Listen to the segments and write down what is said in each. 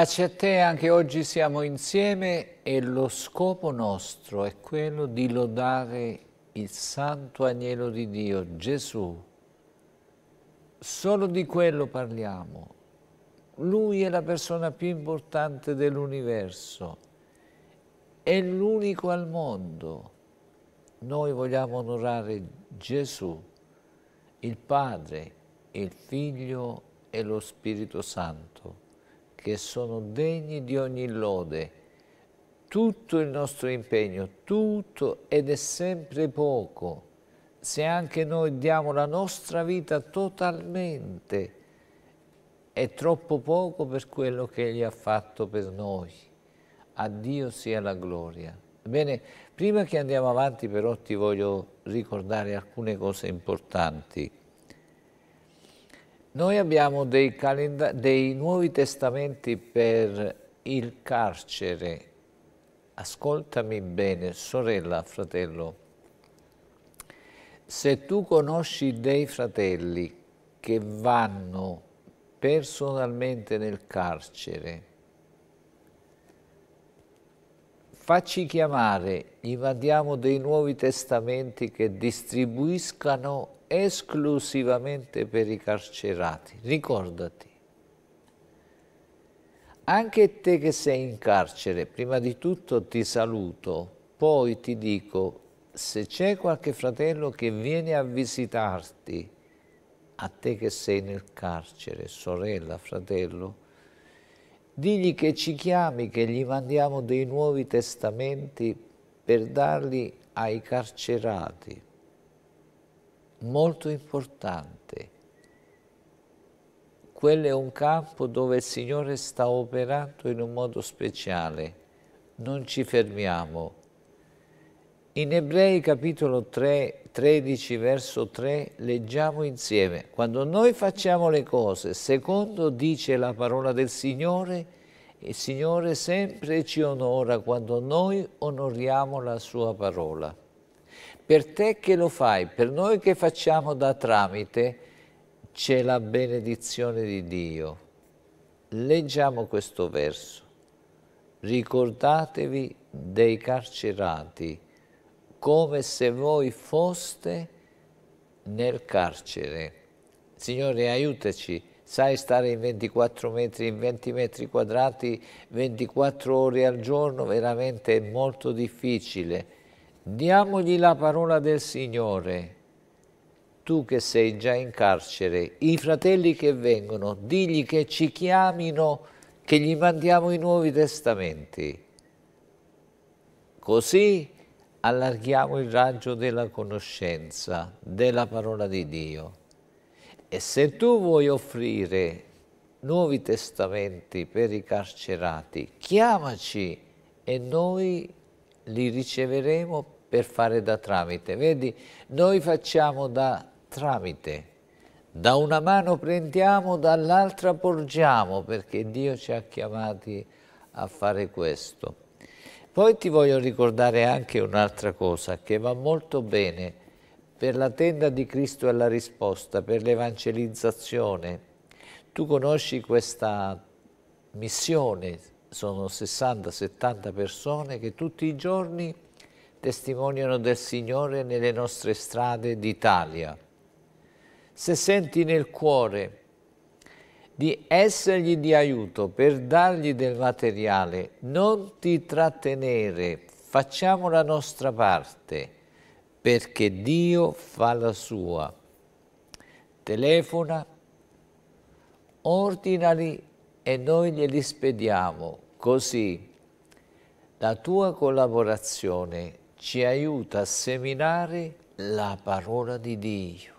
Grazie a te, anche oggi siamo insieme e lo scopo nostro è quello di lodare il santo agnello di Dio, Gesù. Solo di quello parliamo. Lui è la persona più importante dell'universo, è l'unico al mondo. Noi vogliamo onorare Gesù, il Padre, il Figlio e lo Spirito Santo che sono degni di ogni lode. Tutto il nostro impegno, tutto ed è sempre poco, se anche noi diamo la nostra vita totalmente, è troppo poco per quello che Egli ha fatto per noi. A Dio sia la gloria. Bene, prima che andiamo avanti però ti voglio ricordare alcune cose importanti. Noi abbiamo dei, dei nuovi testamenti per il carcere. Ascoltami bene, sorella, fratello. Se tu conosci dei fratelli che vanno personalmente nel carcere, facci chiamare, gli mandiamo dei nuovi testamenti che distribuiscano esclusivamente per i carcerati. Ricordati, anche te che sei in carcere, prima di tutto ti saluto, poi ti dico, se c'è qualche fratello che viene a visitarti, a te che sei nel carcere, sorella, fratello, digli che ci chiami, che gli mandiamo dei nuovi testamenti per darli ai carcerati. Molto importante. Quello è un campo dove il Signore sta operando in un modo speciale. Non ci fermiamo in Ebrei capitolo 3, 13 verso 3 leggiamo insieme, quando noi facciamo le cose secondo dice la parola del Signore, il Signore sempre ci onora quando noi onoriamo la sua parola. Per te che lo fai, per noi che facciamo da tramite, c'è la benedizione di Dio. Leggiamo questo verso. Ricordatevi dei carcerati come se voi foste nel carcere. Signore, aiutaci sai stare in 24 metri, in 20 metri quadrati, 24 ore al giorno, veramente è molto difficile. Diamogli la parola del Signore. Tu che sei già in carcere, i fratelli che vengono, digli che ci chiamino, che gli mandiamo i Nuovi Testamenti. Così allarghiamo il raggio della conoscenza, della parola di Dio. E se tu vuoi offrire nuovi testamenti per i carcerati, chiamaci e noi li riceveremo per fare da tramite. Vedi, noi facciamo da tramite. Da una mano prendiamo, dall'altra porgiamo, perché Dio ci ha chiamati a fare questo. Poi ti voglio ricordare anche un'altra cosa che va molto bene per la tenda di Cristo e la risposta, per l'evangelizzazione. Tu conosci questa missione, sono 60-70 persone che tutti i giorni testimoniano del Signore nelle nostre strade d'Italia. Se senti nel cuore di essergli di aiuto per dargli del materiale, non ti trattenere, facciamo la nostra parte, perché Dio fa la sua. Telefona, ordinali e noi glieli spediamo, così la tua collaborazione ci aiuta a seminare la parola di Dio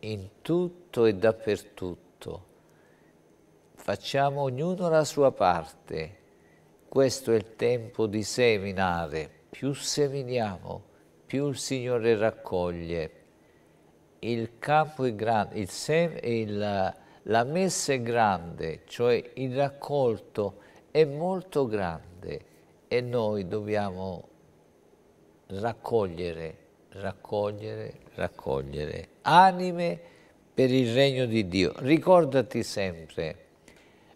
in tutto e dappertutto Facciamo ognuno la sua parte. Questo è il tempo di seminare. Più seminiamo, più il Signore raccoglie. Il campo è grande, il sem, il, la messa è grande, cioè il raccolto è molto grande e noi dobbiamo raccogliere, raccogliere, raccogliere anime per il regno di Dio. Ricordati sempre,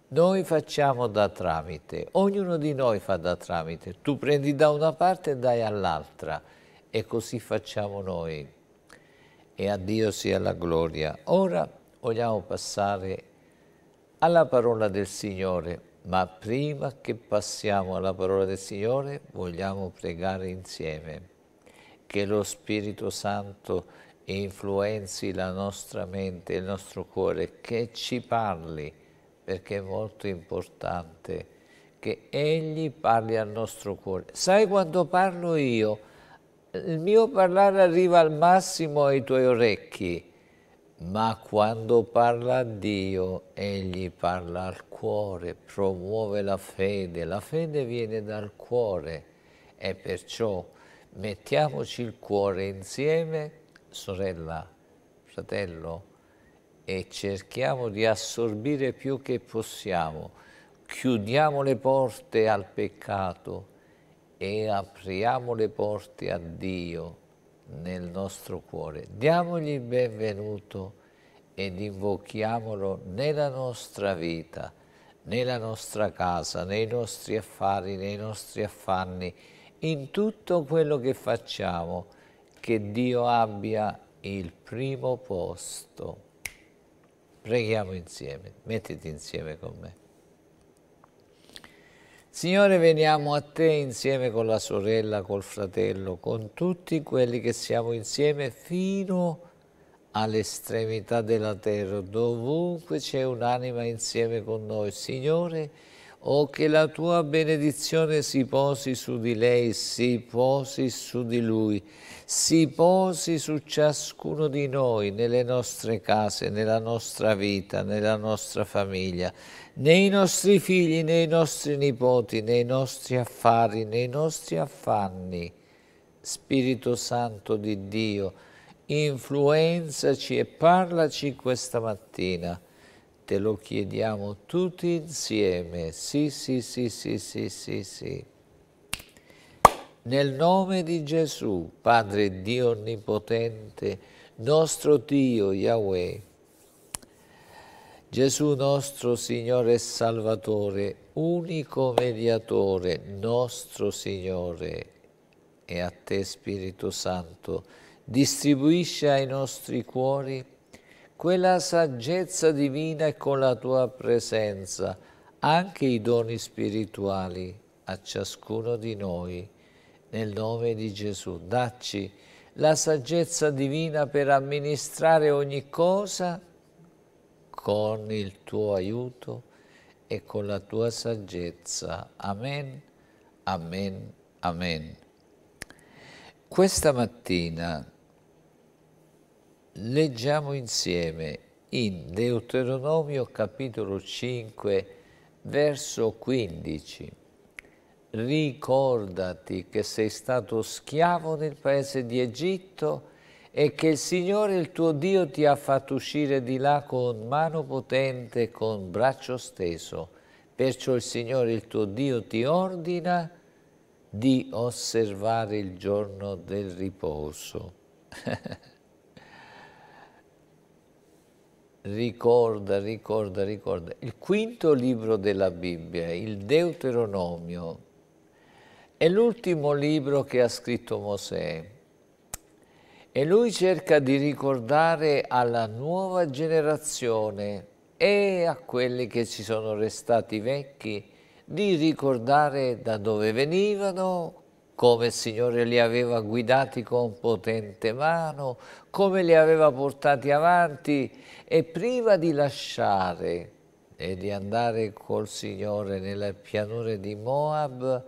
noi facciamo da tramite, ognuno di noi fa da tramite, tu prendi da una parte e dai all'altra e così facciamo noi. E a Dio sia la gloria. Ora vogliamo passare alla parola del Signore, ma prima che passiamo alla parola del Signore vogliamo pregare insieme che lo Spirito Santo influenzi la nostra mente, il nostro cuore, che ci parli perché è molto importante che Egli parli al nostro cuore. Sai quando parlo io? Il mio parlare arriva al massimo ai tuoi orecchi, ma quando parla Dio, Egli parla al cuore, promuove la fede. La fede viene dal cuore e perciò mettiamoci il cuore insieme, sorella, fratello, e cerchiamo di assorbire più che possiamo. Chiudiamo le porte al peccato e apriamo le porte a Dio nel nostro cuore. Diamogli il benvenuto ed invochiamolo nella nostra vita, nella nostra casa, nei nostri affari, nei nostri affanni, in tutto quello che facciamo, che Dio abbia il primo posto. Preghiamo insieme, mettiti insieme con me. Signore, veniamo a te insieme con la sorella, col fratello, con tutti quelli che siamo insieme fino all'estremità della terra, dovunque c'è un'anima insieme con noi. Signore, o oh, che la tua benedizione si posi su di lei, si posi su di lui, si posi su ciascuno di noi, nelle nostre case, nella nostra vita, nella nostra famiglia, nei nostri figli, nei nostri nipoti, nei nostri affari, nei nostri affanni. Spirito Santo di Dio, influenzaci e parlaci questa mattina. Te lo chiediamo tutti insieme. Sì, sì, sì, sì, sì, sì, sì. Nel nome di Gesù, Padre Dio Onnipotente, nostro Dio Yahweh, Gesù nostro Signore e Salvatore, unico mediatore, nostro Signore, e a te Spirito Santo, distribuisci ai nostri cuori quella saggezza divina e con la tua presenza anche i doni spirituali a ciascuno di noi nel nome di Gesù, dacci la saggezza divina per amministrare ogni cosa con il tuo aiuto e con la tua saggezza. Amen, amen, amen. Questa mattina leggiamo insieme in Deuteronomio capitolo 5 verso 15 ricordati che sei stato schiavo nel paese di Egitto e che il Signore il tuo Dio ti ha fatto uscire di là con mano potente e con braccio steso. Perciò il Signore il tuo Dio ti ordina di osservare il giorno del riposo. ricorda, ricorda, ricorda. Il quinto libro della Bibbia, il Deuteronomio, è l'ultimo libro che ha scritto Mosè e lui cerca di ricordare alla nuova generazione e a quelli che ci sono restati vecchi di ricordare da dove venivano, come il Signore li aveva guidati con potente mano, come li aveva portati avanti e prima di lasciare e di andare col Signore nelle pianure di Moab,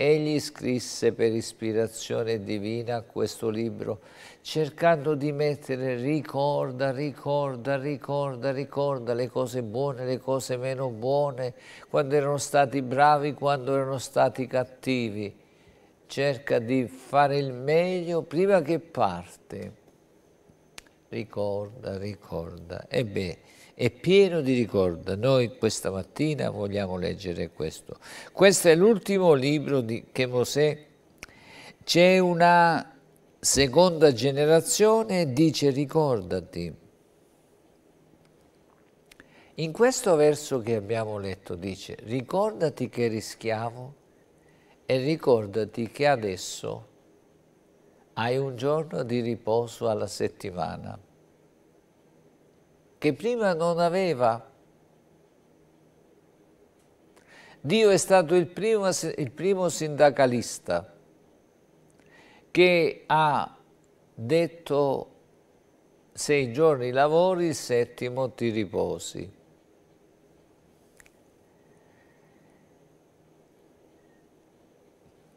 Egli scrisse per ispirazione divina questo libro, cercando di mettere ricorda, ricorda, ricorda, ricorda le cose buone, le cose meno buone, quando erano stati bravi, quando erano stati cattivi. Cerca di fare il meglio prima che parte. Ricorda, ricorda. Ebbene, è pieno di ricordo. Noi questa mattina vogliamo leggere questo. Questo è l'ultimo libro di, che Mosè... C'è una seconda generazione dice ricordati. In questo verso che abbiamo letto dice ricordati che eri schiavo e ricordati che adesso hai un giorno di riposo alla settimana che prima non aveva. Dio è stato il primo, il primo sindacalista che ha detto sei giorni lavori, il settimo ti riposi.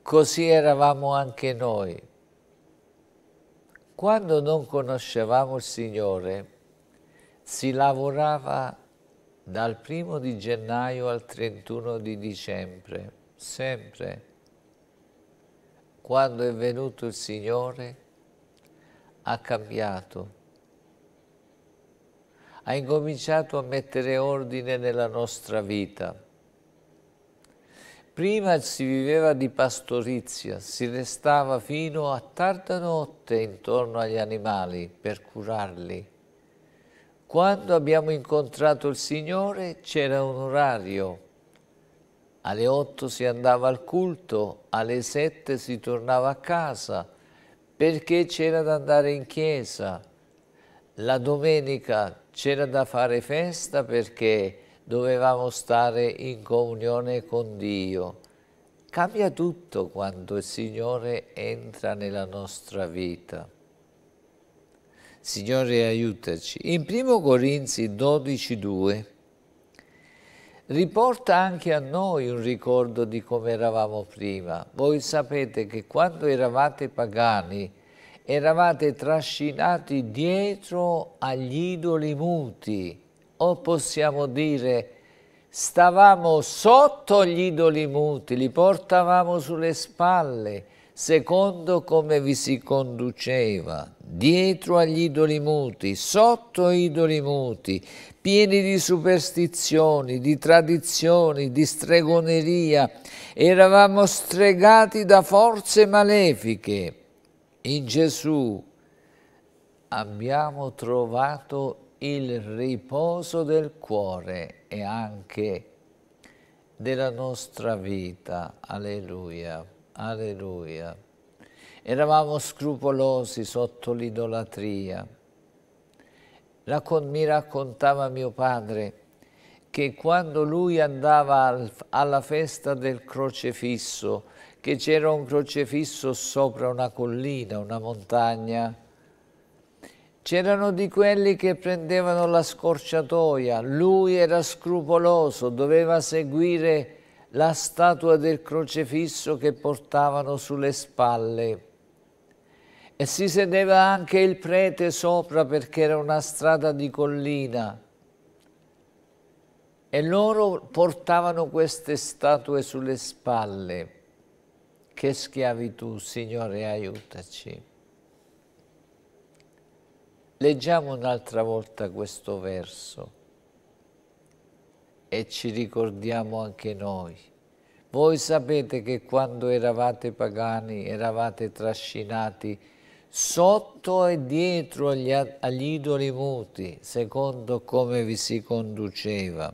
Così eravamo anche noi. Quando non conoscevamo il Signore, si lavorava dal primo di gennaio al 31 di dicembre, sempre. Quando è venuto il Signore ha cambiato, ha incominciato a mettere ordine nella nostra vita. Prima si viveva di pastorizia, si restava fino a tarda notte intorno agli animali per curarli quando abbiamo incontrato il Signore c'era un orario. Alle 8 si andava al culto, alle 7 si tornava a casa perché c'era da andare in chiesa. La domenica c'era da fare festa perché dovevamo stare in comunione con Dio. Cambia tutto quando il Signore entra nella nostra vita. Signore aiutaci. In 1 Corinzi 12,2 riporta anche a noi un ricordo di come eravamo prima. Voi sapete che quando eravate pagani, eravate trascinati dietro agli idoli muti, o possiamo dire stavamo sotto gli idoli muti, li portavamo sulle spalle, secondo come vi si conduceva dietro agli idoli muti, sotto idoli muti, pieni di superstizioni, di tradizioni, di stregoneria, eravamo stregati da forze malefiche. In Gesù abbiamo trovato il riposo del cuore e anche della nostra vita. Alleluia, alleluia. Eravamo scrupolosi sotto l'idolatria. Raccon mi raccontava mio padre che quando lui andava al, alla festa del crocefisso, che c'era un crocefisso sopra una collina, una montagna, c'erano di quelli che prendevano la scorciatoia, lui era scrupoloso, doveva seguire la statua del crocefisso che portavano sulle spalle. E si sedeva anche il prete sopra perché era una strada di collina. E loro portavano queste statue sulle spalle. Che schiavitù, Signore, aiutaci. Leggiamo un'altra volta questo verso e ci ricordiamo anche noi. Voi sapete che quando eravate pagani, eravate trascinati sotto e dietro agli, agli idoli muti, secondo come vi si conduceva.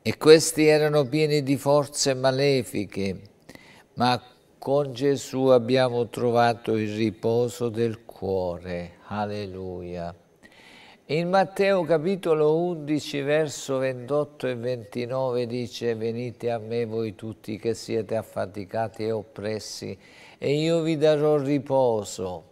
E questi erano pieni di forze malefiche, ma con Gesù abbiamo trovato il riposo del cuore. Alleluia. In Matteo capitolo 11, verso 28 e 29 dice «Venite a me voi tutti che siete affaticati e oppressi» e io vi darò riposo.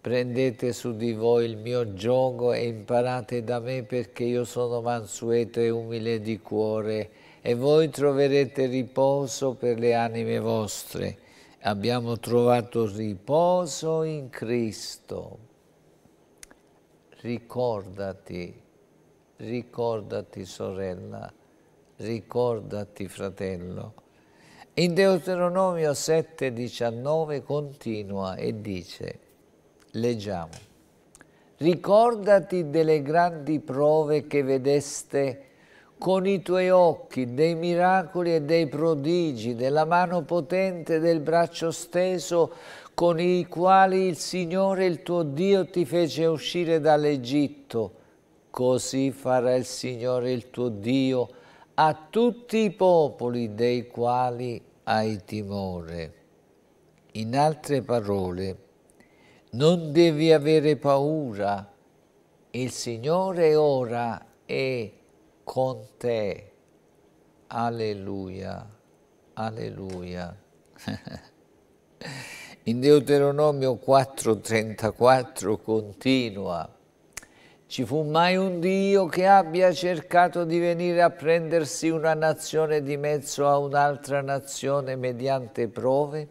Prendete su di voi il mio gioco e imparate da me perché io sono mansueto e umile di cuore e voi troverete riposo per le anime vostre. Abbiamo trovato riposo in Cristo. Ricordati, ricordati sorella, ricordati fratello in Deuteronomio 7,19 continua e dice, leggiamo, ricordati delle grandi prove che vedeste con i tuoi occhi, dei miracoli e dei prodigi, della mano potente e del braccio steso, con i quali il Signore il tuo Dio ti fece uscire dall'Egitto. Così farà il Signore il tuo Dio a tutti i popoli dei quali hai timore. In altre parole, non devi avere paura, il Signore ora è con te. Alleluia, alleluia. In Deuteronomio 4,34 continua ci fu mai un Dio che abbia cercato di venire a prendersi una nazione di mezzo a un'altra nazione mediante prove?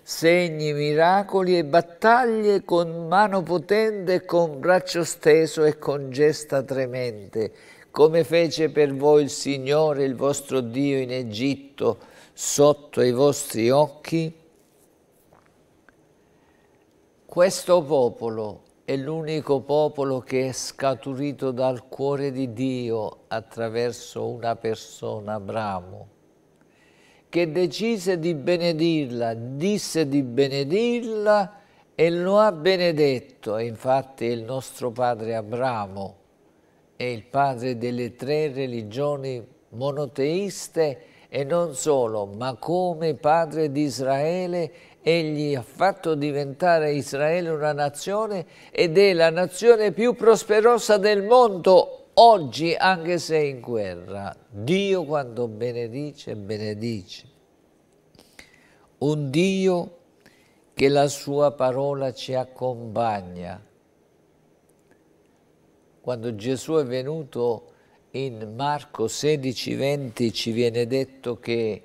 Segni, miracoli e battaglie con mano potente, con braccio steso e con gesta tremente, come fece per voi il Signore, il vostro Dio, in Egitto, sotto i vostri occhi? Questo popolo è l'unico popolo che è scaturito dal cuore di Dio attraverso una persona, Abramo, che decise di benedirla, disse di benedirla e lo ha benedetto. E infatti il nostro padre Abramo è il padre delle tre religioni monoteiste e non solo, ma come padre di Israele Egli ha fatto diventare Israele una nazione ed è la nazione più prosperosa del mondo oggi anche se in guerra. Dio quando benedice, benedice. Un Dio che la sua parola ci accompagna. Quando Gesù è venuto in Marco 16, 20 ci viene detto che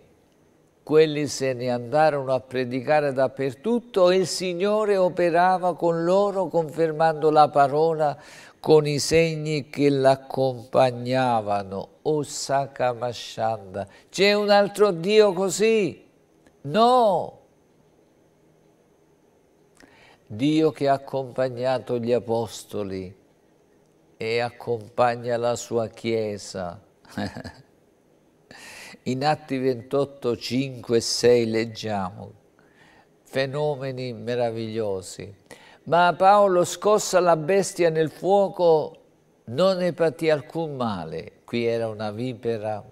quelli se ne andarono a predicare dappertutto e il Signore operava con loro confermando la parola con i segni che l'accompagnavano. O Sakamascianda, c'è un altro Dio così? No! Dio che ha accompagnato gli apostoli e accompagna la sua Chiesa. In Atti 28, 5 e 6 leggiamo fenomeni meravigliosi. Ma Paolo scossa la bestia nel fuoco, non ne patì alcun male. Qui era una vipera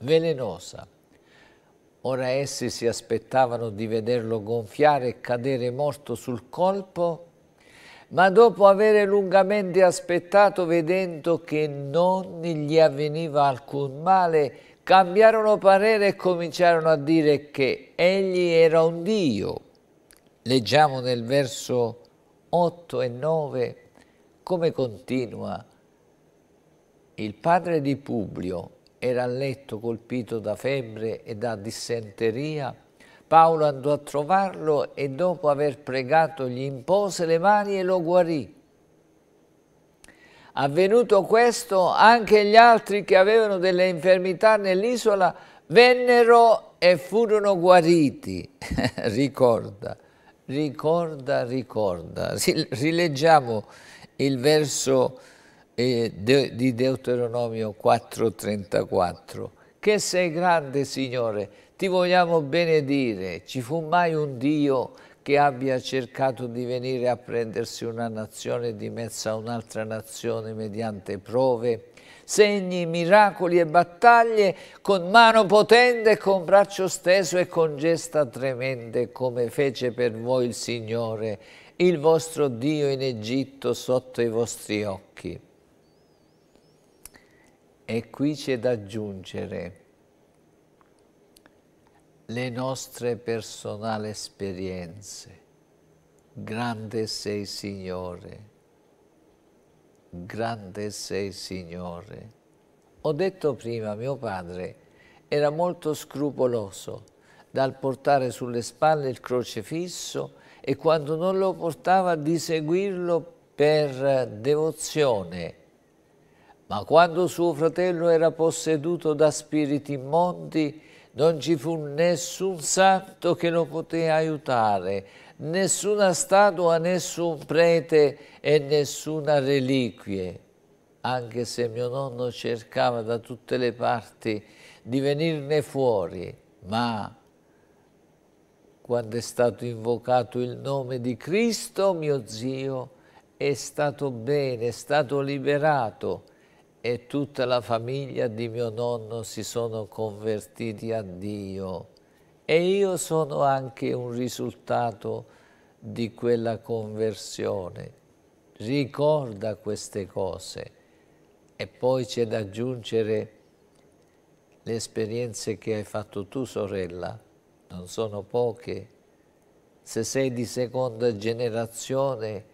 velenosa. Ora essi si aspettavano di vederlo gonfiare e cadere morto sul colpo, ma dopo avere lungamente aspettato, vedendo che non gli avveniva alcun male, cambiarono parere e cominciarono a dire che egli era un Dio. Leggiamo nel verso 8 e 9 come continua. Il padre di Publio era a letto colpito da febbre e da dissenteria. Paolo andò a trovarlo e dopo aver pregato gli impose le mani e lo guarì. Avvenuto questo, anche gli altri che avevano delle infermità nell'isola vennero e furono guariti. ricorda, ricorda, ricorda. Rileggiamo il verso eh, di Deuteronomio 4,34. Che sei grande, Signore, ti vogliamo benedire. Ci fu mai un Dio che abbia cercato di venire a prendersi una nazione di mezzo a un'altra nazione mediante prove, segni, miracoli e battaglie con mano potente, con braccio steso e con gesta tremende come fece per voi il Signore, il vostro Dio in Egitto sotto i vostri occhi. E qui c'è da aggiungere le nostre personali esperienze. Grande sei Signore, grande sei Signore. Ho detto prima, mio padre era molto scrupoloso dal portare sulle spalle il crocifisso e quando non lo portava di seguirlo per devozione. Ma quando suo fratello era posseduto da spiriti immondi, non ci fu nessun santo che lo poté aiutare, nessuna statua, nessun prete e nessuna reliquie. Anche se mio nonno cercava da tutte le parti di venirne fuori, ma quando è stato invocato il nome di Cristo, mio zio è stato bene, è stato liberato e tutta la famiglia di mio nonno si sono convertiti a Dio e io sono anche un risultato di quella conversione. Ricorda queste cose e poi c'è da aggiungere le esperienze che hai fatto tu, sorella, non sono poche. Se sei di seconda generazione,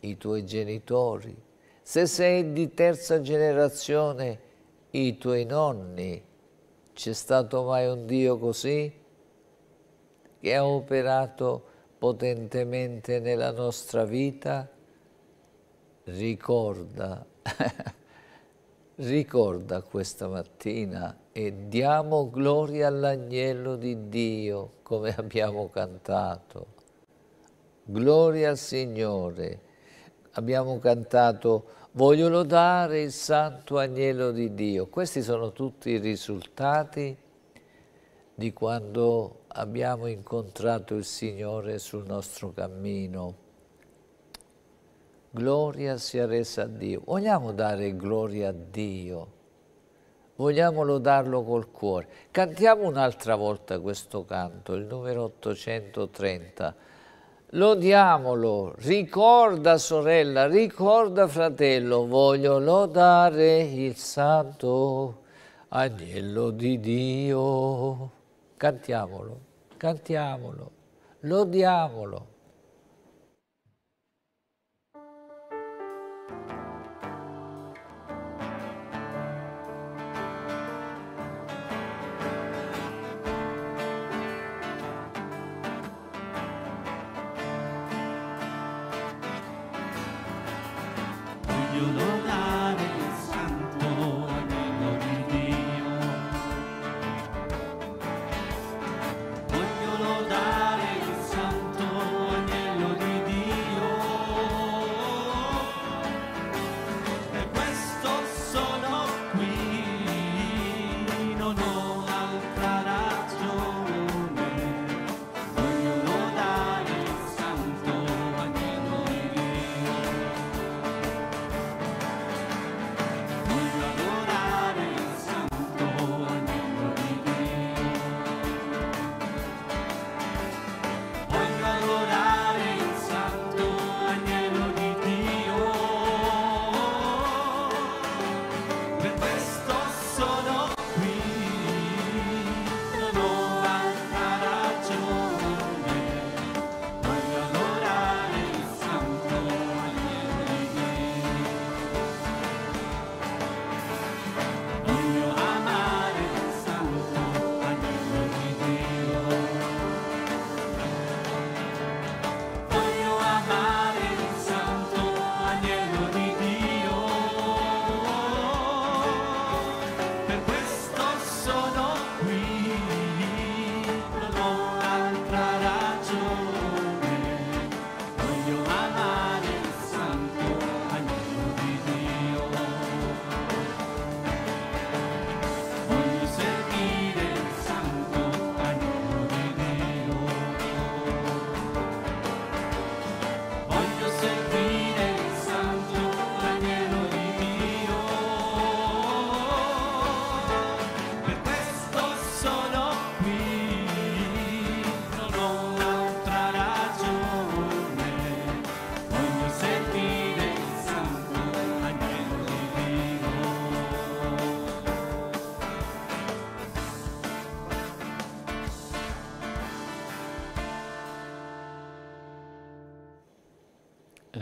i tuoi genitori, se sei di terza generazione, i tuoi nonni, c'è stato mai un Dio così? Che ha operato potentemente nella nostra vita? Ricorda, ricorda questa mattina e diamo gloria all'agnello di Dio, come abbiamo cantato. Gloria al Signore abbiamo cantato Voglio lodare il santo agnello di Dio. Questi sono tutti i risultati di quando abbiamo incontrato il Signore sul nostro cammino. Gloria sia resa a Dio. Vogliamo dare gloria a Dio. Vogliamo lodarlo col cuore. Cantiamo un'altra volta questo canto, il numero 830 Lodiamolo, ricorda sorella, ricorda fratello, voglio lodare il santo agnello di Dio. Cantiamolo, cantiamolo, lodiamolo.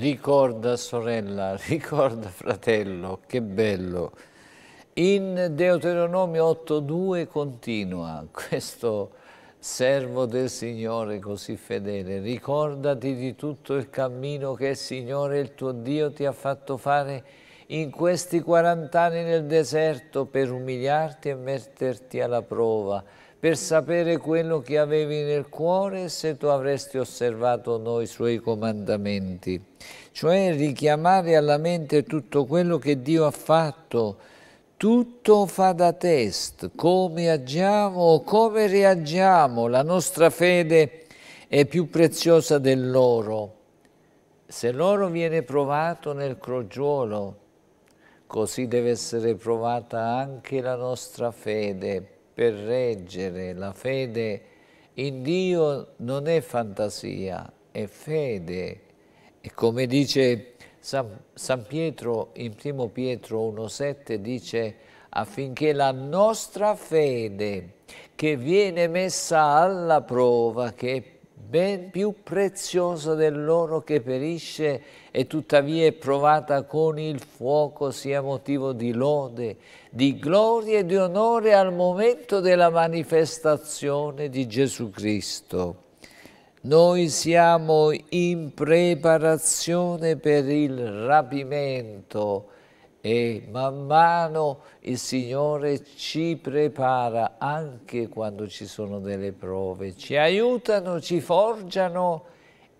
ricorda sorella, ricorda fratello, che bello. In Deuteronomio 8.2 continua questo servo del Signore così fedele, ricordati di tutto il cammino che il Signore il tuo Dio ti ha fatto fare in questi 40 anni nel deserto per umiliarti e metterti alla prova per sapere quello che avevi nel cuore se tu avresti osservato noi i suoi comandamenti, cioè richiamare alla mente tutto quello che Dio ha fatto, tutto fa da test, come agiamo, come reagiamo, la nostra fede è più preziosa dell'oro. Se l'oro viene provato nel crogiolo, così deve essere provata anche la nostra fede per reggere la fede in Dio non è fantasia, è fede. E come dice San, San Pietro in 1 Pietro 1,7 dice affinché la nostra fede che viene messa alla prova, che è ben più preziosa dell'oro che perisce e tuttavia è provata con il fuoco, sia motivo di lode di gloria e di onore al momento della manifestazione di Gesù Cristo. Noi siamo in preparazione per il rapimento e man mano il Signore ci prepara anche quando ci sono delle prove, ci aiutano, ci forgiano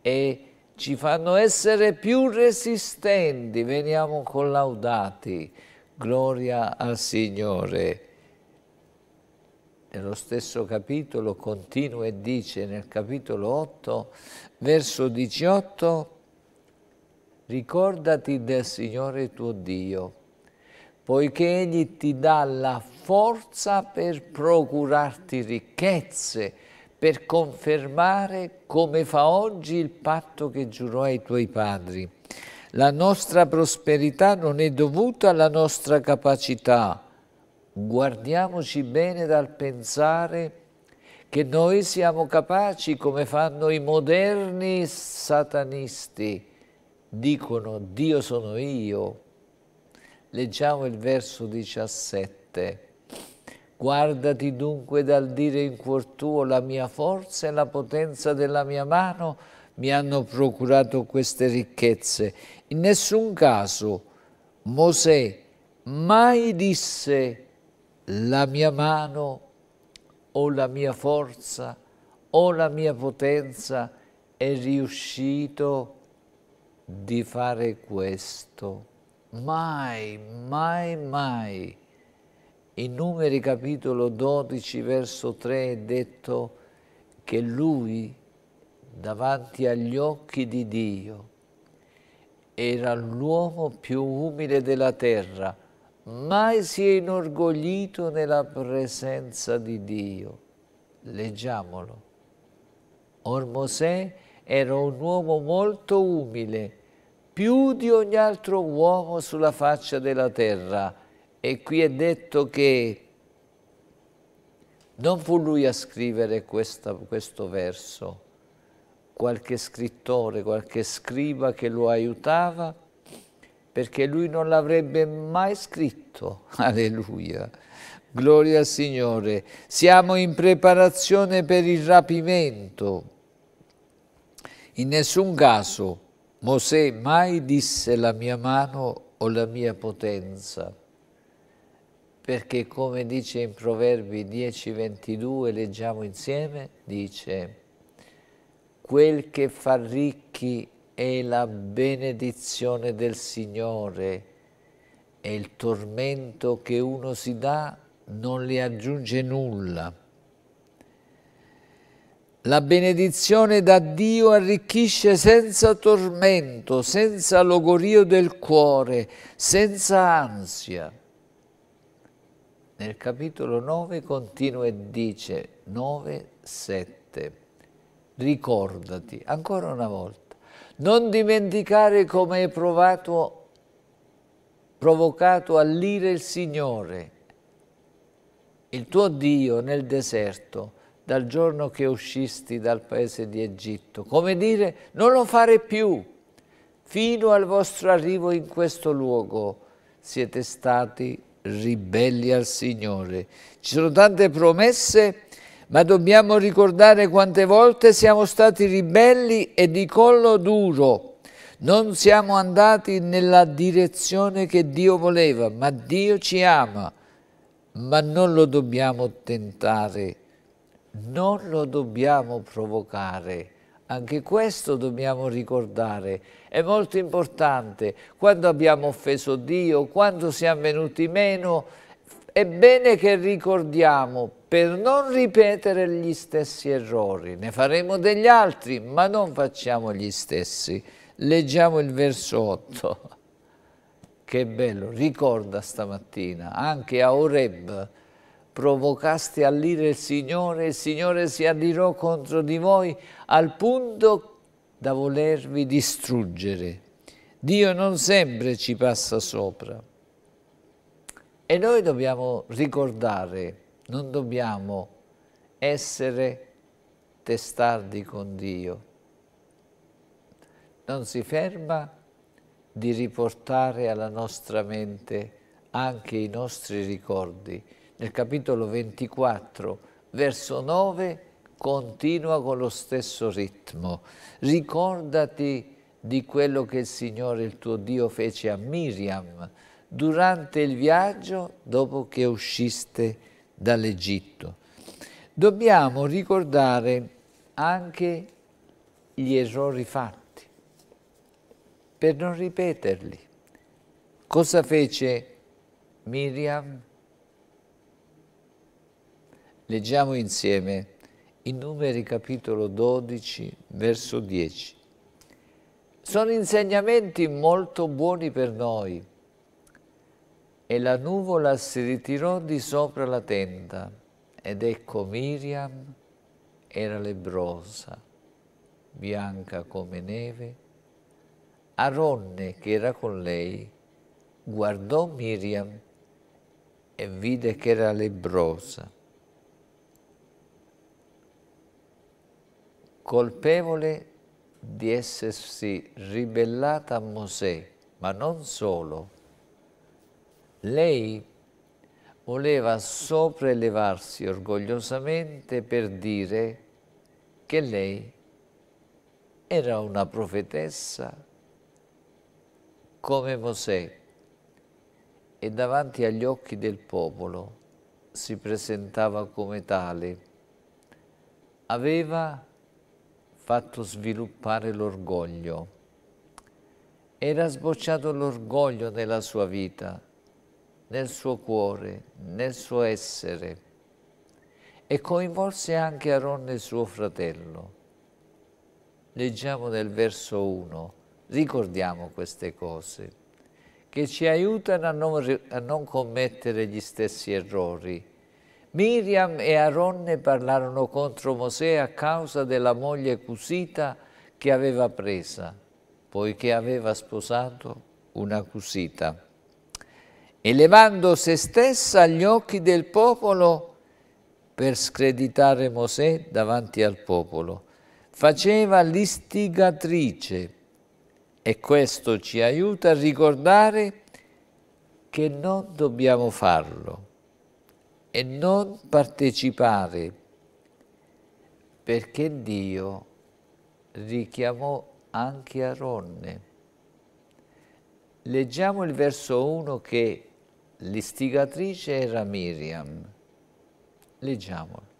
e ci fanno essere più resistenti, veniamo collaudati. Gloria al Signore. Nello stesso capitolo continua e dice nel capitolo 8, verso 18, ricordati del Signore tuo Dio, poiché Egli ti dà la forza per procurarti ricchezze, per confermare come fa oggi il patto che giurò ai tuoi padri la nostra prosperità non è dovuta alla nostra capacità. Guardiamoci bene dal pensare che noi siamo capaci, come fanno i moderni satanisti, dicono Dio sono io. Leggiamo il verso 17. Guardati dunque dal dire in cuor tuo la mia forza e la potenza della mia mano mi hanno procurato queste ricchezze in nessun caso Mosè mai disse la mia mano o la mia forza o la mia potenza è riuscito di fare questo. Mai, mai, mai. In Numeri capitolo 12 verso 3 è detto che lui davanti agli occhi di Dio era l'uomo più umile della terra, mai si è inorgoglito nella presenza di Dio. Leggiamolo. Or Mosè era un uomo molto umile, più di ogni altro uomo sulla faccia della terra. E qui è detto che non fu lui a scrivere questa, questo verso, qualche scrittore, qualche scriba che lo aiutava perché lui non l'avrebbe mai scritto. Alleluia. Gloria al Signore. Siamo in preparazione per il rapimento. In nessun caso Mosè mai disse la mia mano o la mia potenza, perché come dice in Proverbi 10:22, leggiamo insieme, dice Quel che fa ricchi è la benedizione del Signore e il tormento che uno si dà non le aggiunge nulla. La benedizione da Dio arricchisce senza tormento, senza logorio del cuore, senza ansia. Nel capitolo 9 continua e dice 9, 7 ricordati, ancora una volta, non dimenticare come hai provato, provocato all'ire il Signore, il tuo Dio nel deserto, dal giorno che uscisti dal paese di Egitto. Come dire, non lo fare più, fino al vostro arrivo in questo luogo siete stati ribelli al Signore. Ci sono tante promesse ma dobbiamo ricordare quante volte siamo stati ribelli e di collo duro. Non siamo andati nella direzione che Dio voleva, ma Dio ci ama, ma non lo dobbiamo tentare, non lo dobbiamo provocare. Anche questo dobbiamo ricordare, è molto importante. Quando abbiamo offeso Dio, quando siamo venuti meno, è bene che ricordiamo, per non ripetere gli stessi errori. Ne faremo degli altri, ma non facciamo gli stessi. Leggiamo il verso 8. Che bello, ricorda stamattina, anche a Oreb provocaste all'ire il Signore, il Signore si allirò contro di voi al punto da volervi distruggere. Dio non sempre ci passa sopra. E noi dobbiamo ricordare non dobbiamo essere testardi con Dio. Non si ferma di riportare alla nostra mente anche i nostri ricordi. Nel capitolo 24, verso 9, continua con lo stesso ritmo. Ricordati di quello che il Signore, il tuo Dio, fece a Miriam durante il viaggio dopo che usciste Miriam dall'Egitto. Dobbiamo ricordare anche gli errori fatti, per non ripeterli. Cosa fece Miriam? Leggiamo insieme in Numeri capitolo 12, verso 10. Sono insegnamenti molto buoni per noi, e la nuvola si ritirò di sopra la tenda, ed ecco Miriam era lebrosa, bianca come neve. Aronne, che era con lei, guardò Miriam e vide che era lebrosa. Colpevole di essersi ribellata a Mosè, ma non solo, lei voleva sopraelevarsi orgogliosamente per dire che lei era una profetessa come Mosè e davanti agli occhi del popolo si presentava come tale. Aveva fatto sviluppare l'orgoglio. Era sbocciato l'orgoglio nella sua vita nel suo cuore, nel suo essere e coinvolse anche Aronne suo fratello. Leggiamo nel verso 1, ricordiamo queste cose che ci aiutano a non, a non commettere gli stessi errori. Miriam e Aronne parlarono contro Mosè a causa della moglie Cusita che aveva presa, poiché aveva sposato una Cusita e levando se stessa agli occhi del popolo per screditare Mosè davanti al popolo. Faceva l'istigatrice e questo ci aiuta a ricordare che non dobbiamo farlo e non partecipare perché Dio richiamò anche Aronne. Leggiamo il verso 1 che l'istigatrice era Miriam. Leggiamolo.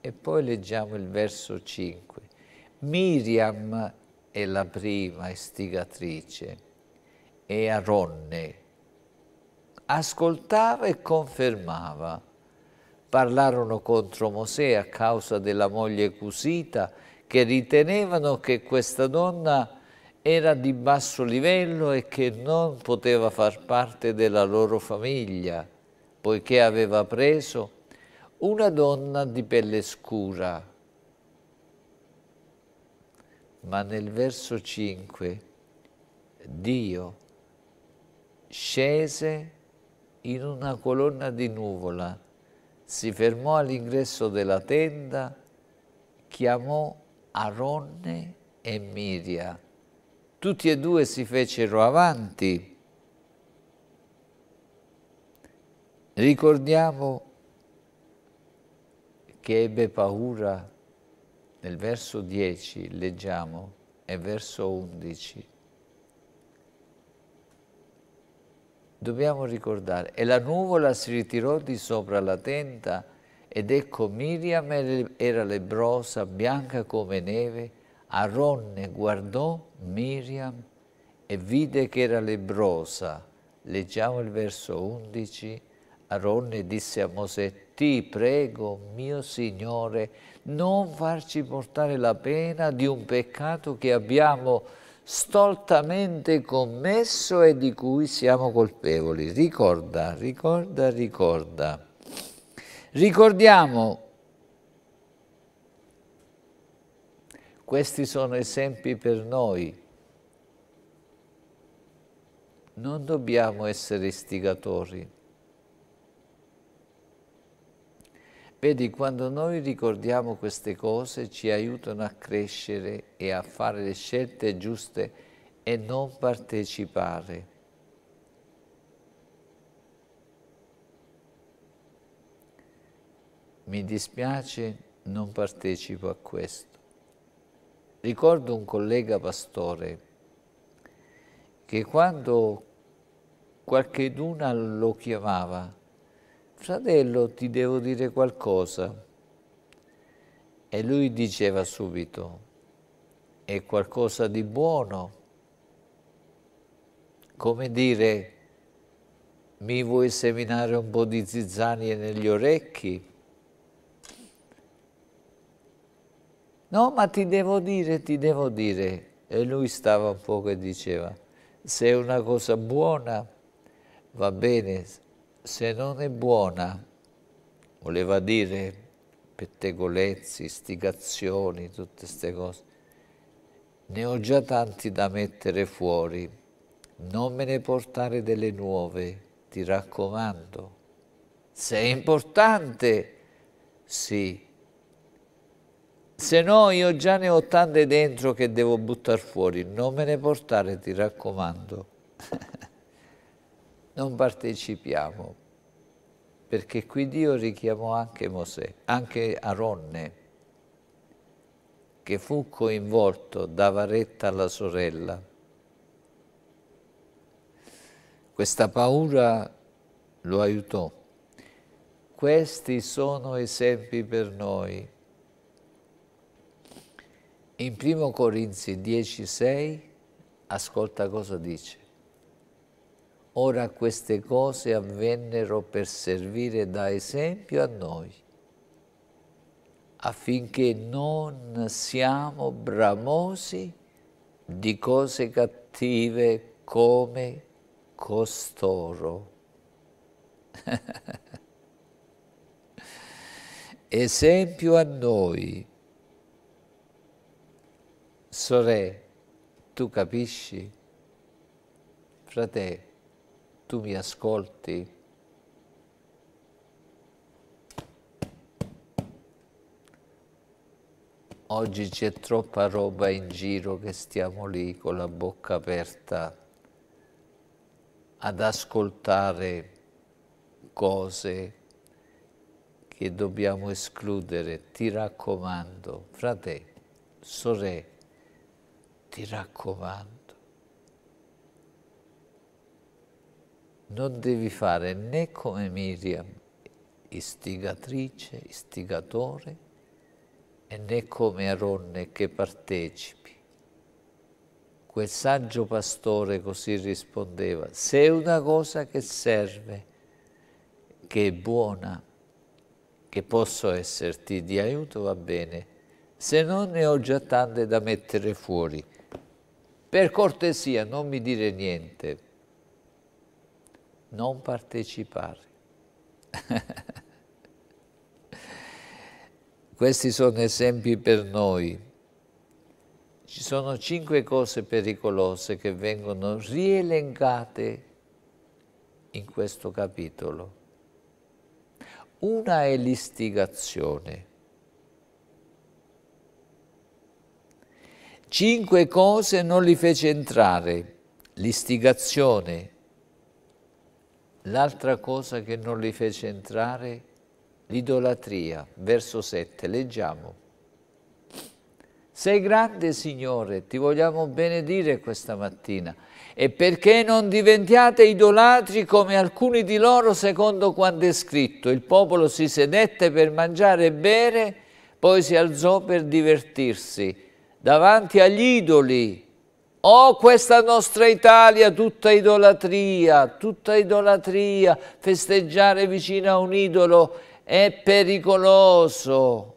E poi leggiamo il verso 5. Miriam è la prima istigatrice e Aronne ascoltava e confermava. Parlarono contro Mosè a causa della moglie Cusita che ritenevano che questa donna era di basso livello e che non poteva far parte della loro famiglia, poiché aveva preso una donna di pelle scura. Ma nel verso 5 Dio scese in una colonna di nuvola, si fermò all'ingresso della tenda, chiamò Aronne e Miria tutti e due si fecero avanti. Ricordiamo che ebbe paura, nel verso 10 leggiamo, e verso 11. Dobbiamo ricordare, e la nuvola si ritirò di sopra la tenda ed ecco Miriam era lebrosa, bianca come neve, Aronne guardò Miriam e vide che era lebrosa. Leggiamo il verso 11. Aronne disse a Mosè, ti prego, mio Signore, non farci portare la pena di un peccato che abbiamo stoltamente commesso e di cui siamo colpevoli. Ricorda, ricorda, ricorda. Ricordiamo Questi sono esempi per noi. Non dobbiamo essere istigatori. Vedi, quando noi ricordiamo queste cose ci aiutano a crescere e a fare le scelte giuste e non partecipare. Mi dispiace, non partecipo a questo. Ricordo un collega pastore che quando qualcheduna lo chiamava, fratello ti devo dire qualcosa, e lui diceva subito, è qualcosa di buono, come dire, mi vuoi seminare un po' di zizzanie negli orecchi? no ma ti devo dire, ti devo dire. E lui stava un po' e diceva, se è una cosa buona va bene, se non è buona, voleva dire pettegolezzi, istigazioni, tutte queste cose, ne ho già tanti da mettere fuori, non me ne portare delle nuove, ti raccomando. Se è importante, sì, se no io già ne ho tante dentro che devo buttare fuori, non me ne portare, ti raccomando. non partecipiamo, perché qui Dio richiamò anche Mosè, anche Aronne, che fu coinvolto, dava retta alla sorella. Questa paura lo aiutò. Questi sono esempi per noi in 1 Corinzi 10,6 ascolta cosa dice. Ora queste cose avvennero per servire da esempio a noi, affinché non siamo bramosi di cose cattive come costoro. esempio a noi Sore, tu capisci? Frate, tu mi ascolti? Oggi c'è troppa roba in giro che stiamo lì con la bocca aperta ad ascoltare cose che dobbiamo escludere. Ti raccomando, frate, sorelle, ti raccomando. Non devi fare né come Miriam, istigatrice, istigatore, e né come Aronne che partecipi. Quel saggio pastore così rispondeva, se una cosa che serve, che è buona, che posso esserti di aiuto, va bene, se non ne ho già tante da mettere fuori. Per cortesia, non mi dire niente. Non partecipare. Questi sono esempi per noi. Ci sono cinque cose pericolose che vengono rielencate in questo capitolo. Una è l'istigazione. Cinque cose non li fece entrare, l'istigazione. L'altra cosa che non li fece entrare, l'idolatria. Verso 7, leggiamo. Sei grande, Signore, ti vogliamo benedire questa mattina. E perché non diventiate idolatri come alcuni di loro, secondo quanto è scritto. Il popolo si sedette per mangiare e bere, poi si alzò per divertirsi davanti agli idoli. Oh, questa nostra Italia, tutta idolatria, tutta idolatria, festeggiare vicino a un idolo è pericoloso.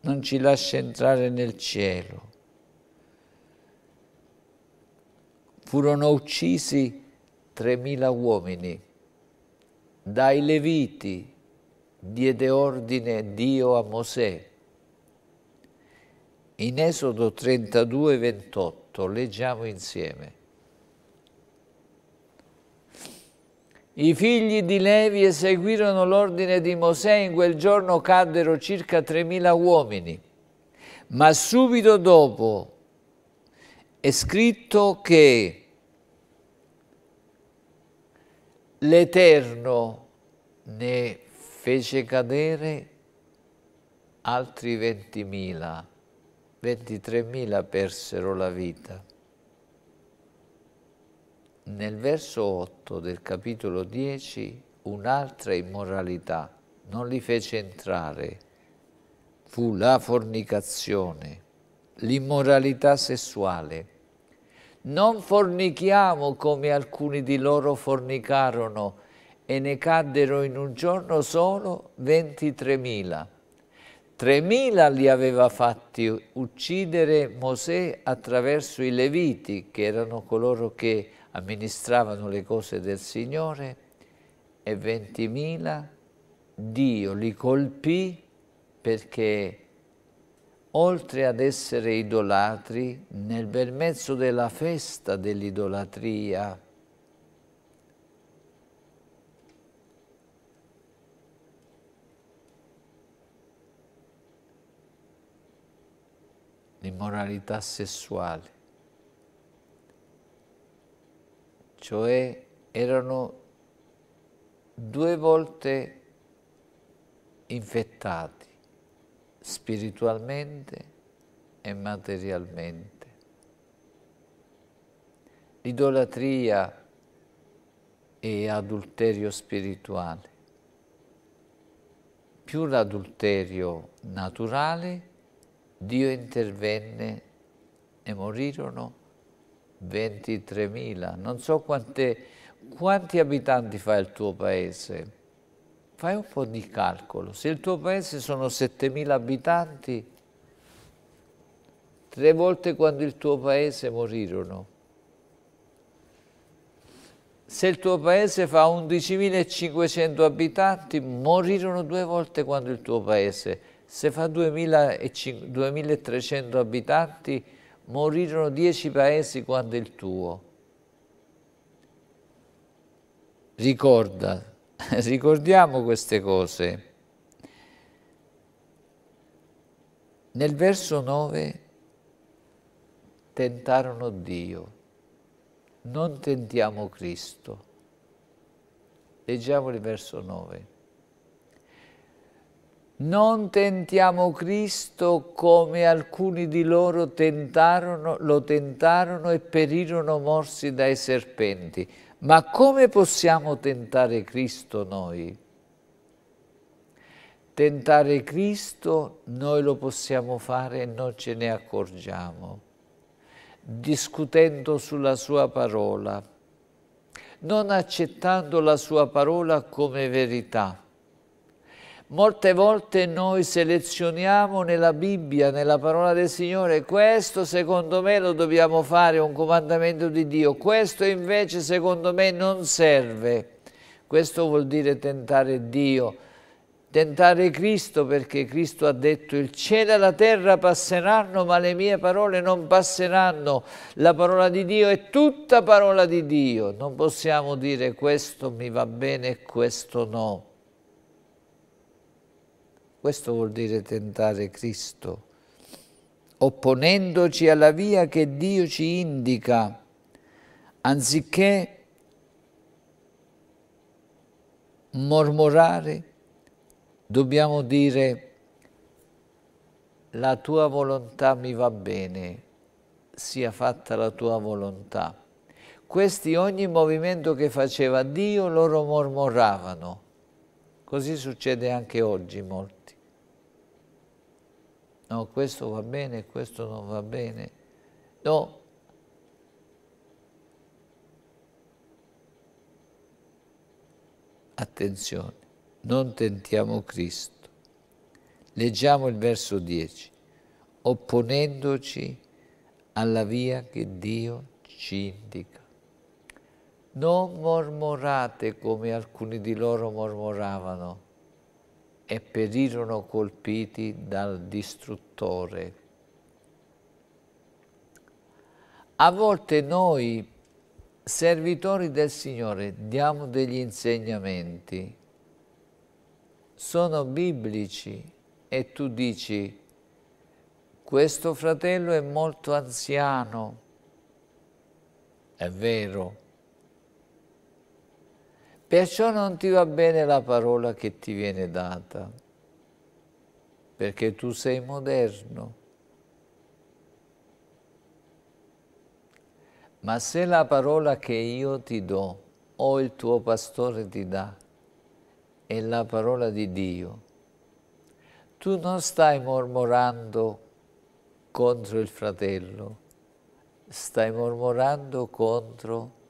Non ci lascia entrare nel cielo. Furono uccisi 3.000 uomini. Dai Leviti diede ordine Dio a Mosè in Esodo 32, 28, leggiamo insieme. I figli di Levi eseguirono l'ordine di Mosè, in quel giorno caddero circa 3.000 uomini, ma subito dopo è scritto che l'Eterno ne fece cadere altri 20.000 23.000 persero la vita. Nel verso 8 del capitolo 10 un'altra immoralità non li fece entrare, fu la fornicazione, l'immoralità sessuale. Non fornichiamo come alcuni di loro fornicarono e ne caddero in un giorno solo 23.000. 3.000 li aveva fatti uccidere Mosè attraverso i Leviti, che erano coloro che amministravano le cose del Signore, e 20.000 Dio li colpì perché oltre ad essere idolatri, nel bel mezzo della festa dell'idolatria, l'immoralità sessuale, cioè erano due volte infettati spiritualmente e materialmente. L'idolatria e adulterio spirituale, più l'adulterio naturale Dio intervenne e morirono 23.000. Non so quante, quanti abitanti fa il tuo paese. Fai un po' di calcolo. Se il tuo paese sono 7.000 abitanti, tre volte quando il tuo paese morirono. Se il tuo paese fa 11.500 abitanti, morirono due volte quando il tuo paese se fa 2300 abitanti, morirono 10 paesi quando il tuo. Ricorda, ricordiamo queste cose. Nel verso 9 tentarono Dio, non tentiamo Cristo. Leggiamo il verso 9. Non tentiamo Cristo come alcuni di loro tentarono, lo tentarono e perirono morsi dai serpenti. Ma come possiamo tentare Cristo noi? Tentare Cristo noi lo possiamo fare e non ce ne accorgiamo, discutendo sulla sua parola, non accettando la sua parola come verità Molte volte noi selezioniamo nella Bibbia, nella parola del Signore, questo secondo me lo dobbiamo fare, un comandamento di Dio, questo invece secondo me non serve. Questo vuol dire tentare Dio, tentare Cristo perché Cristo ha detto il cielo e la terra passeranno ma le mie parole non passeranno. La parola di Dio è tutta parola di Dio, non possiamo dire questo mi va bene e questo no. Questo vuol dire tentare Cristo, opponendoci alla via che Dio ci indica, anziché mormorare, dobbiamo dire la tua volontà mi va bene, sia fatta la tua volontà. Questi ogni movimento che faceva Dio loro mormoravano. Così succede anche oggi molto no, questo va bene, questo non va bene. No. Attenzione, non tentiamo Cristo. Leggiamo il verso 10. Opponendoci alla via che Dio ci indica. Non mormorate come alcuni di loro mormoravano e perirono colpiti dal distruttore. A volte noi, servitori del Signore, diamo degli insegnamenti. Sono biblici e tu dici, questo fratello è molto anziano. È vero, Perciò non ti va bene la parola che ti viene data, perché tu sei moderno. Ma se la parola che io ti do o il tuo pastore ti dà è la parola di Dio, tu non stai mormorando contro il fratello, stai mormorando contro il fratello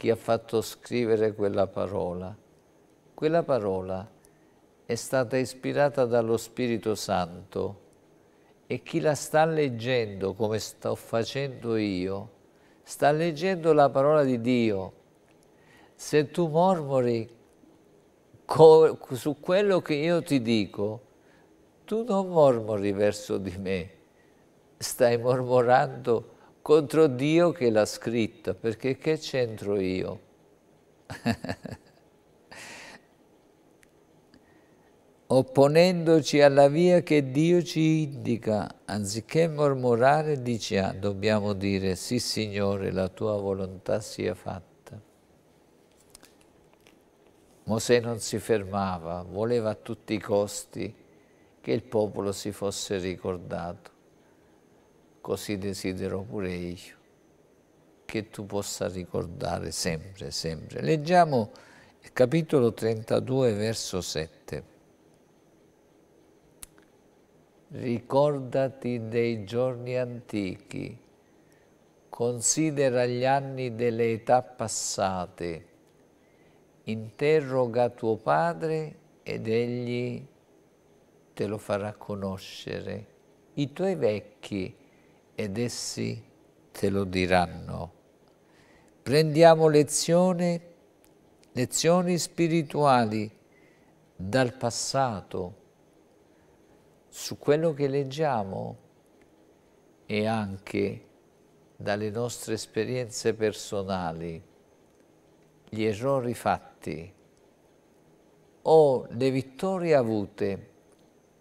chi ha fatto scrivere quella parola. Quella parola è stata ispirata dallo Spirito Santo e chi la sta leggendo come sto facendo io, sta leggendo la parola di Dio. Se tu mormori su quello che io ti dico, tu non mormori verso di me, stai mormorando contro Dio che l'ha scritta, perché che c'entro io? Opponendoci alla via che Dio ci indica, anziché mormorare, diciamo, dobbiamo dire, sì Signore, la tua volontà sia fatta. Mosè non si fermava, voleva a tutti i costi che il popolo si fosse ricordato così desidero pure io, che tu possa ricordare sempre, sempre. Leggiamo il capitolo 32, verso 7. Ricordati dei giorni antichi, considera gli anni delle età passate, interroga tuo padre ed egli te lo farà conoscere. I tuoi vecchi ed essi te lo diranno. Prendiamo lezione, lezioni spirituali dal passato, su quello che leggiamo e anche dalle nostre esperienze personali, gli errori fatti o le vittorie avute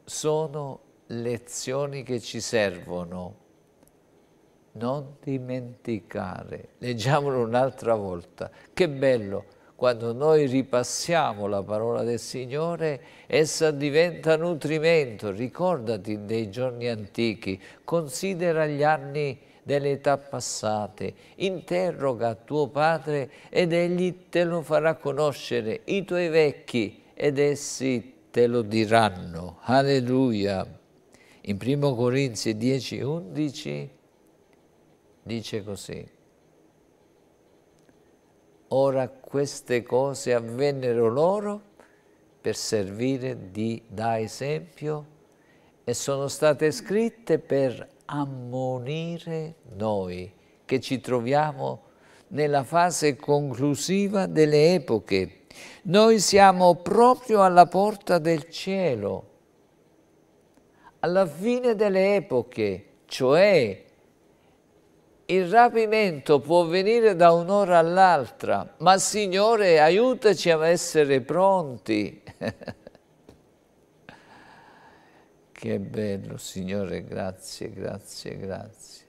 sono lezioni che ci servono non dimenticare. Leggiamolo un'altra volta. Che bello, quando noi ripassiamo la parola del Signore, essa diventa nutrimento. Ricordati dei giorni antichi, considera gli anni delle età passate, interroga tuo padre ed egli te lo farà conoscere, i tuoi vecchi ed essi te lo diranno. Alleluia. In 1 Corinzi 10, 11 dice così. Ora queste cose avvennero loro per servire di, da esempio e sono state scritte per ammonire noi che ci troviamo nella fase conclusiva delle epoche. Noi siamo proprio alla porta del cielo, alla fine delle epoche, cioè il rapimento può venire da un'ora all'altra, ma Signore aiutaci a essere pronti. che bello, Signore, grazie, grazie, grazie.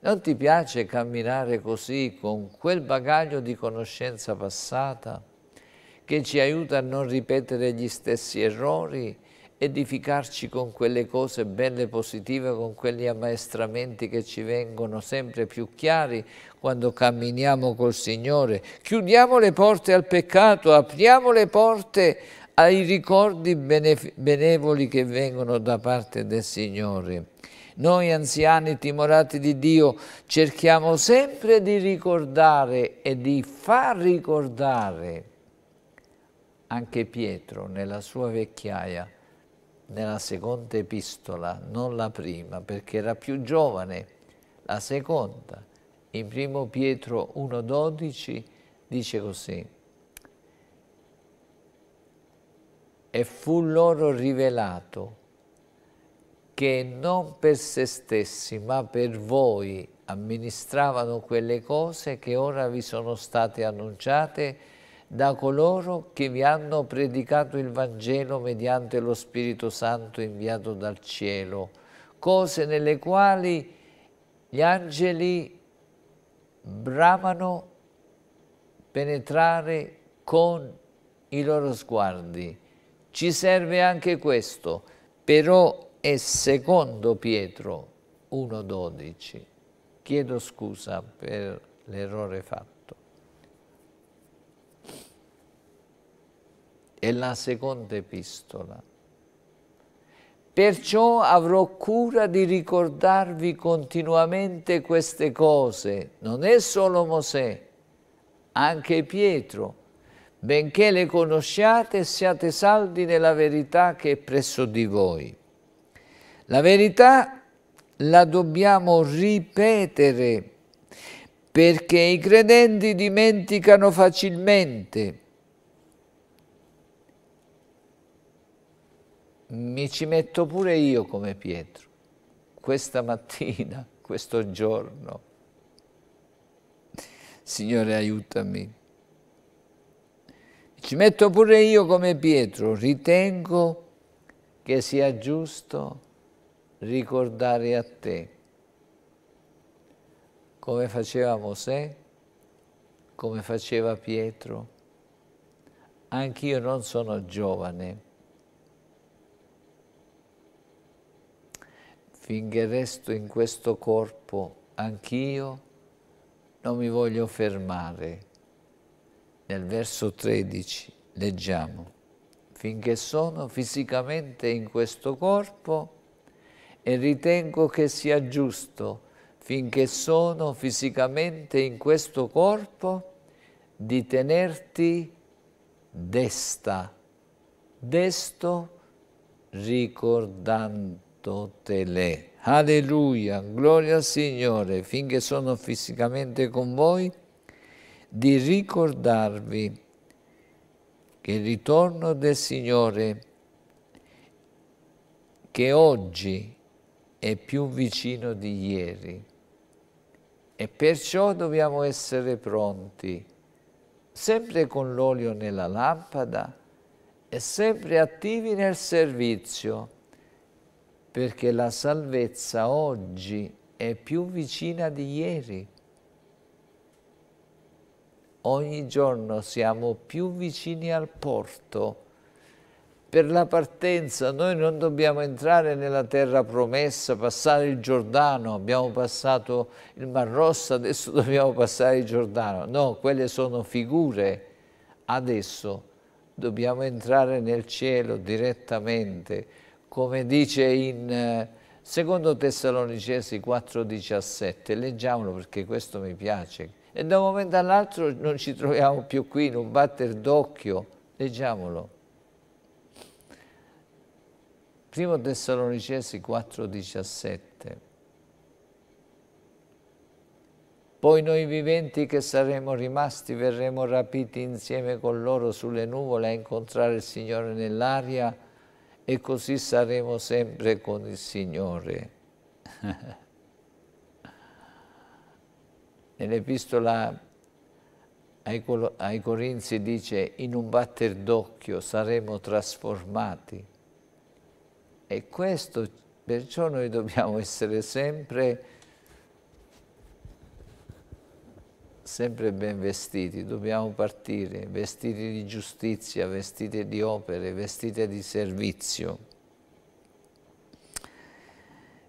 Non ti piace camminare così, con quel bagaglio di conoscenza passata, che ci aiuta a non ripetere gli stessi errori, edificarci con quelle cose belle positive, con quegli ammaestramenti che ci vengono sempre più chiari quando camminiamo col Signore. Chiudiamo le porte al peccato, apriamo le porte ai ricordi benevoli che vengono da parte del Signore. Noi anziani timorati di Dio cerchiamo sempre di ricordare e di far ricordare anche Pietro nella sua vecchiaia nella seconda epistola, non la prima, perché era più giovane, la seconda. In primo Pietro 1,12 dice così, e fu loro rivelato che non per se stessi, ma per voi amministravano quelle cose che ora vi sono state annunciate da coloro che vi hanno predicato il Vangelo mediante lo Spirito Santo inviato dal cielo, cose nelle quali gli angeli bramano penetrare con i loro sguardi. Ci serve anche questo, però è secondo Pietro 1.12. Chiedo scusa per l'errore fatto. è la seconda epistola. Perciò avrò cura di ricordarvi continuamente queste cose. Non è solo Mosè, anche Pietro, benché le conosciate siate saldi nella verità che è presso di voi. La verità la dobbiamo ripetere perché i credenti dimenticano facilmente mi ci metto pure io come Pietro, questa mattina, questo giorno. Signore, aiutami. Ci metto pure io come Pietro, ritengo che sia giusto ricordare a te, come faceva Mosè, come faceva Pietro. Anch'io non sono giovane, finché resto in questo corpo anch'io, non mi voglio fermare. Nel verso 13 leggiamo, finché sono fisicamente in questo corpo e ritengo che sia giusto, finché sono fisicamente in questo corpo, di tenerti desta, desto ricordante tutte alleluia, gloria al Signore, finché sono fisicamente con voi, di ricordarvi che il ritorno del Signore che oggi è più vicino di ieri e perciò dobbiamo essere pronti, sempre con l'olio nella lampada e sempre attivi nel servizio perché la salvezza oggi è più vicina di ieri. Ogni giorno siamo più vicini al porto. Per la partenza noi non dobbiamo entrare nella terra promessa, passare il Giordano, abbiamo passato il Mar Rosso, adesso dobbiamo passare il Giordano. No, quelle sono figure. Adesso dobbiamo entrare nel cielo direttamente come dice in eh, secondo Tessalonicesi 4,17, leggiamolo perché questo mi piace, e da un momento all'altro non ci troviamo più qui, in un batter d'occhio, leggiamolo. Primo Tessalonicesi 4,17 Poi noi viventi che saremo rimasti verremo rapiti insieme con loro sulle nuvole a incontrare il Signore nell'aria e così saremo sempre con il Signore. Nell'epistola ai, ai Corinzi dice in un batter d'occhio saremo trasformati e questo perciò noi dobbiamo essere sempre sempre ben vestiti, dobbiamo partire vestiti di giustizia, vestiti di opere, vestiti di servizio.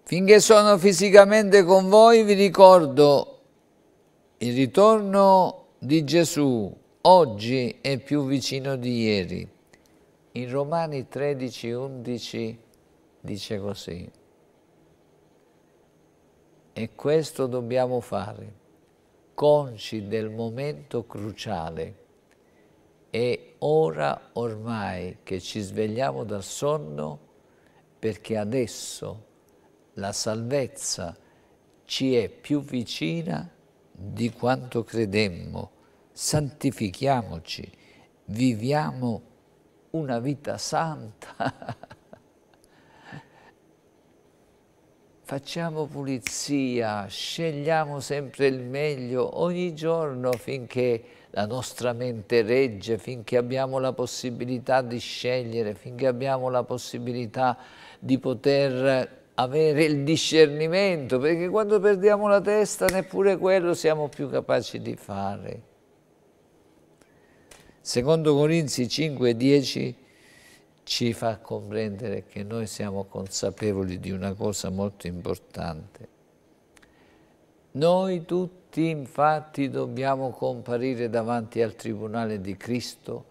Finché sono fisicamente con voi vi ricordo il ritorno di Gesù oggi è più vicino di ieri. In Romani 13,11 dice così. E questo dobbiamo fare consci del momento cruciale. È ora ormai che ci svegliamo dal sonno perché adesso la salvezza ci è più vicina di quanto credemmo. Santifichiamoci, viviamo una vita santa. facciamo pulizia, scegliamo sempre il meglio ogni giorno finché la nostra mente regge, finché abbiamo la possibilità di scegliere, finché abbiamo la possibilità di poter avere il discernimento, perché quando perdiamo la testa neppure quello siamo più capaci di fare. Secondo Corinzi 5, 10 ci fa comprendere che noi siamo consapevoli di una cosa molto importante. Noi tutti infatti dobbiamo comparire davanti al Tribunale di Cristo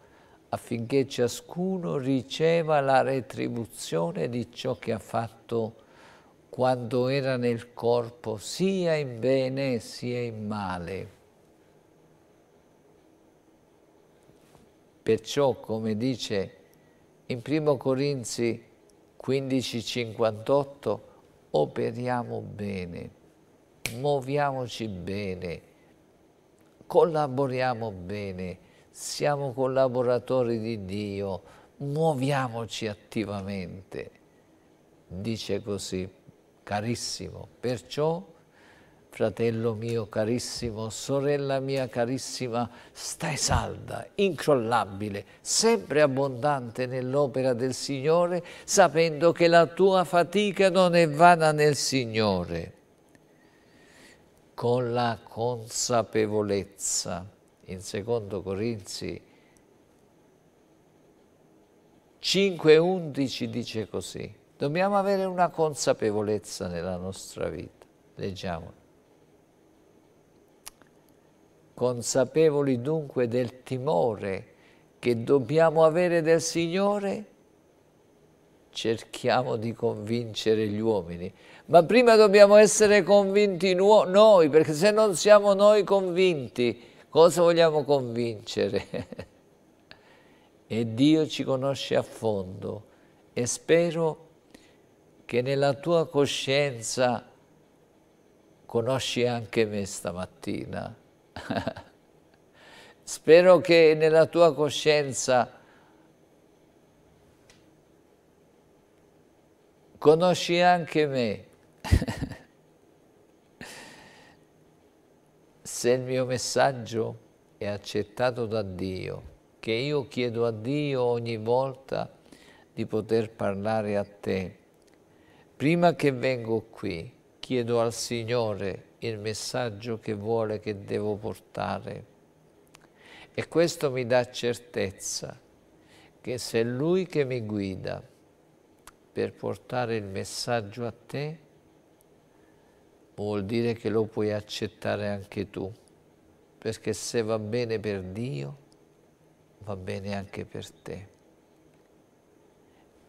affinché ciascuno riceva la retribuzione di ciò che ha fatto quando era nel corpo, sia in bene sia in male. Perciò, come dice in 1 Corinzi 15,58 operiamo bene, muoviamoci bene, collaboriamo bene, siamo collaboratori di Dio, muoviamoci attivamente. Dice così, carissimo, perciò fratello mio carissimo, sorella mia carissima, stai salda, incrollabile, sempre abbondante nell'opera del Signore, sapendo che la tua fatica non è vana nel Signore. Con la consapevolezza, in secondo Corinzi 5.11 dice così, dobbiamo avere una consapevolezza nella nostra vita. Leggiamolo consapevoli dunque del timore che dobbiamo avere del Signore, cerchiamo di convincere gli uomini. Ma prima dobbiamo essere convinti noi, perché se non siamo noi convinti, cosa vogliamo convincere? e Dio ci conosce a fondo e spero che nella tua coscienza conosci anche me stamattina Spero che nella tua coscienza conosci anche me. Se il mio messaggio è accettato da Dio, che io chiedo a Dio ogni volta di poter parlare a te, prima che vengo qui, chiedo al Signore il messaggio che vuole che devo portare. E questo mi dà certezza che se è Lui che mi guida per portare il messaggio a te, vuol dire che lo puoi accettare anche tu, perché se va bene per Dio, va bene anche per te.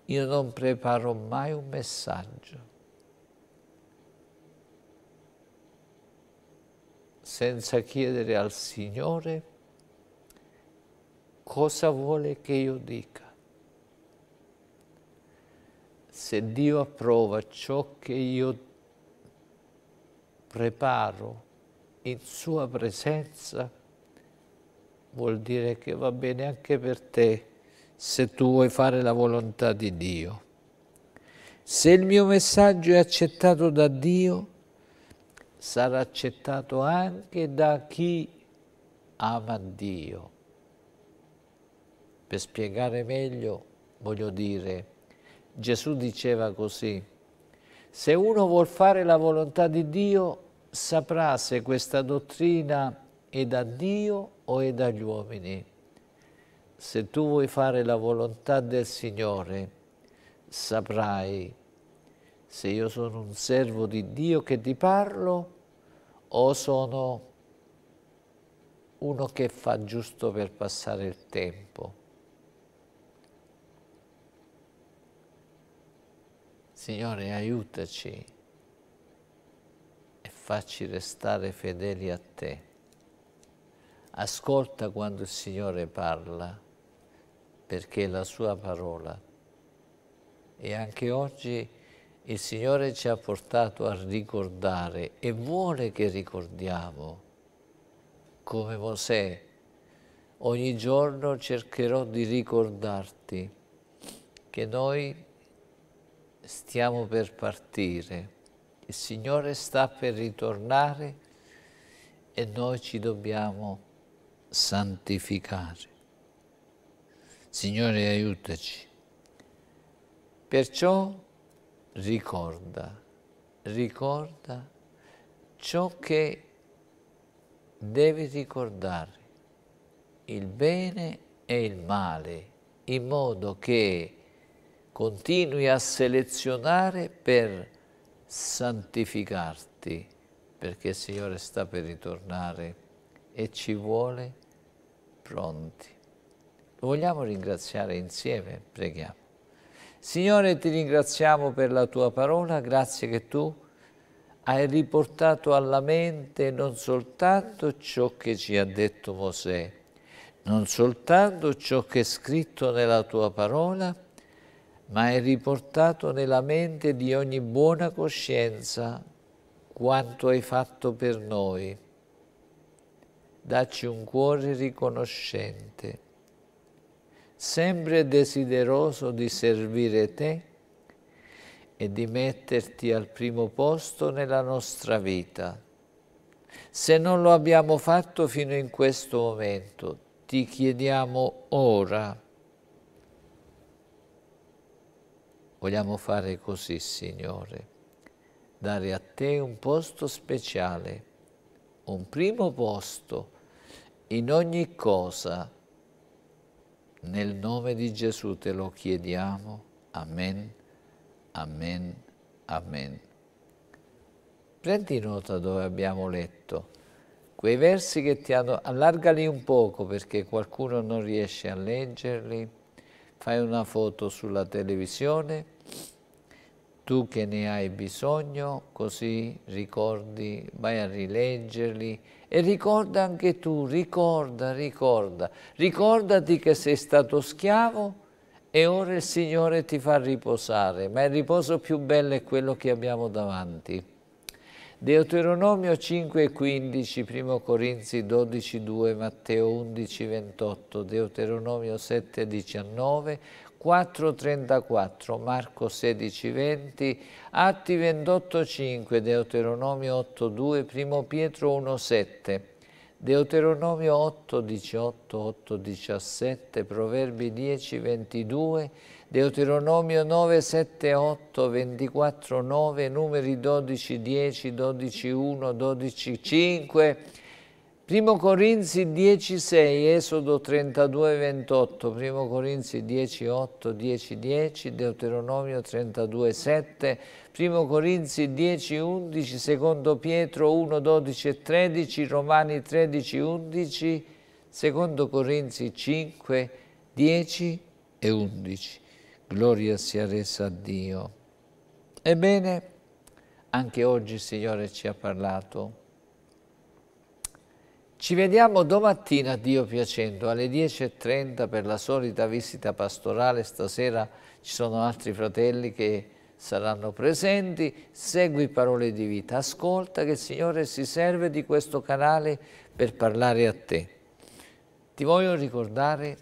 Io non preparo mai un messaggio senza chiedere al Signore cosa vuole che io dica. Se Dio approva ciò che io preparo in sua presenza, vuol dire che va bene anche per te se tu vuoi fare la volontà di Dio. Se il mio messaggio è accettato da Dio, sarà accettato anche da chi ama Dio. Per spiegare meglio, voglio dire, Gesù diceva così, se uno vuol fare la volontà di Dio, saprà se questa dottrina è da Dio o è dagli uomini. Se tu vuoi fare la volontà del Signore, saprai se io sono un servo di Dio che ti parlo o sono uno che fa giusto per passare il tempo. Signore, aiutaci e facci restare fedeli a te. Ascolta quando il Signore parla, perché la sua parola. E anche oggi il Signore ci ha portato a ricordare e vuole che ricordiamo, come Mosè. Ogni giorno cercherò di ricordarti che noi stiamo per partire, il Signore sta per ritornare e noi ci dobbiamo santificare. Signore aiutaci. Perciò ricorda, ricorda ciò che devi ricordare, il bene e il male, in modo che continui a selezionare per santificarti, perché il Signore sta per ritornare e ci vuole pronti. Lo vogliamo ringraziare insieme? Preghiamo. Signore, ti ringraziamo per la tua parola, grazie che tu hai riportato alla mente non soltanto ciò che ci ha detto Mosè, non soltanto ciò che è scritto nella tua parola, ma hai riportato nella mente di ogni buona coscienza quanto hai fatto per noi. Dacci un cuore riconoscente sempre desideroso di servire te e di metterti al primo posto nella nostra vita. Se non lo abbiamo fatto fino in questo momento, ti chiediamo ora. Vogliamo fare così, Signore, dare a te un posto speciale, un primo posto in ogni cosa nel nome di Gesù te lo chiediamo. Amen, amen, amen. Prendi nota dove abbiamo letto. Quei versi che ti hanno... Allargali un poco perché qualcuno non riesce a leggerli. Fai una foto sulla televisione. Tu che ne hai bisogno, così ricordi, vai a rileggerli e ricorda anche tu, ricorda, ricorda, ricordati che sei stato schiavo e ora il Signore ti fa riposare, ma il riposo più bello è quello che abbiamo davanti. Deuteronomio 5,15, 1 Corinzi 12,2, Matteo 11,28, Deuteronomio 7,19, 4.34, Marco 16.20, Atti 28.5, Deuteronomio 8.2, Primo Pietro 1.7, Deuteronomio 8.18, 8.17, Proverbi 10.22, Deuteronomio 9.7.8, 24.9, numeri 12.10, 12.1, 12.5, 1 Corinzi 10,6, Esodo 32, 28, 1 Corinzi 10,8, 10,10, Deuteronomio 32, 7, 1 Corinzi 10, 11, 2 Pietro 1, 12 e 13, Romani 13, 11, 2 Corinzi 5, 10 e 11. Gloria sia resa a Dio. Ebbene, anche oggi il Signore ci ha parlato ci vediamo domattina, Dio piacendo, alle 10.30 per la solita visita pastorale. Stasera ci sono altri fratelli che saranno presenti. Segui parole di vita, ascolta che il Signore si serve di questo canale per parlare a te. Ti voglio ricordare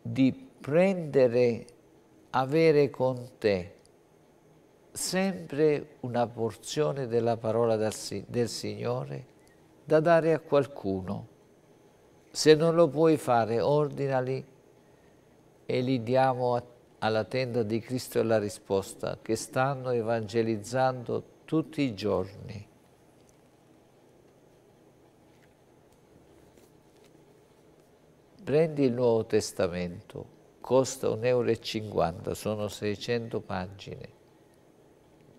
di prendere, avere con te sempre una porzione della parola del Signore da dare a qualcuno. Se non lo puoi fare, ordinali e li diamo a, alla tenda di Cristo la risposta che stanno evangelizzando tutti i giorni. Prendi il Nuovo Testamento, costa 1,50 euro, sono 600 pagine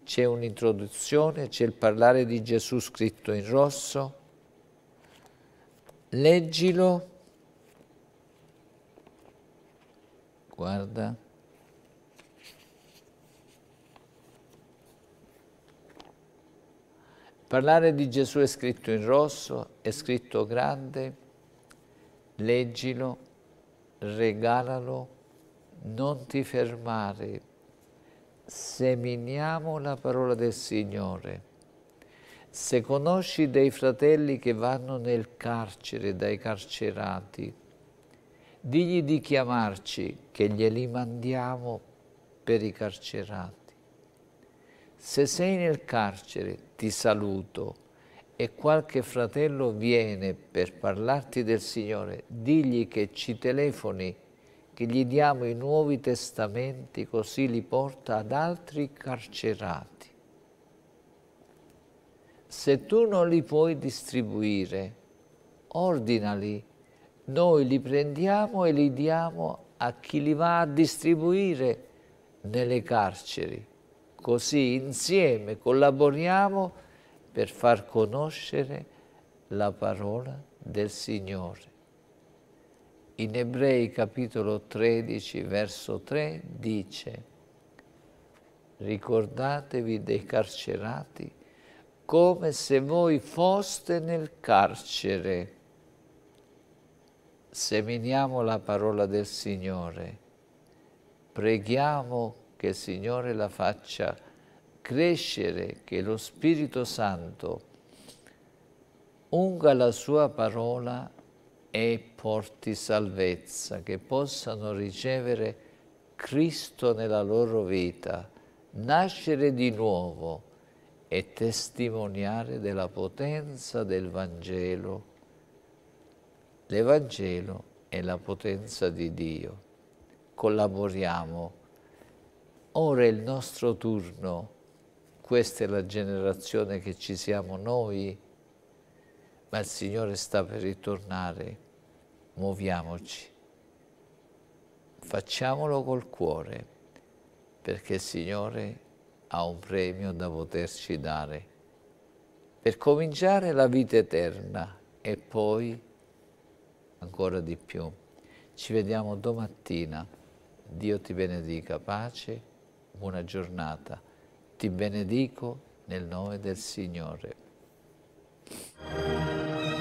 c'è un'introduzione, c'è il parlare di Gesù scritto in rosso, leggilo, guarda, Parlare di Gesù è scritto in rosso, è scritto grande, leggilo, regalalo, non ti fermare. Seminiamo la parola del Signore se conosci dei fratelli che vanno nel carcere dai carcerati, digli di chiamarci che glieli mandiamo per i carcerati. Se sei nel carcere ti saluto e qualche fratello viene per parlarti del Signore, digli che ci telefoni, che gli diamo i nuovi testamenti così li porta ad altri carcerati se tu non li puoi distribuire, ordinali, noi li prendiamo e li diamo a chi li va a distribuire nelle carceri. Così insieme collaboriamo per far conoscere la parola del Signore. In Ebrei capitolo 13 verso 3 dice ricordatevi dei carcerati come se voi foste nel carcere. Seminiamo la parola del Signore, preghiamo che il Signore la faccia crescere, che lo Spirito Santo unga la sua parola e porti salvezza, che possano ricevere Cristo nella loro vita, nascere di nuovo, e testimoniare della potenza del Vangelo. L'Evangelo è la potenza di Dio. Collaboriamo. Ora è il nostro turno. Questa è la generazione che ci siamo noi, ma il Signore sta per ritornare. Muoviamoci. Facciamolo col cuore, perché il Signore è ha un premio da poterci dare. Per cominciare la vita eterna e poi ancora di più. Ci vediamo domattina. Dio ti benedica, pace, buona giornata. Ti benedico nel nome del Signore.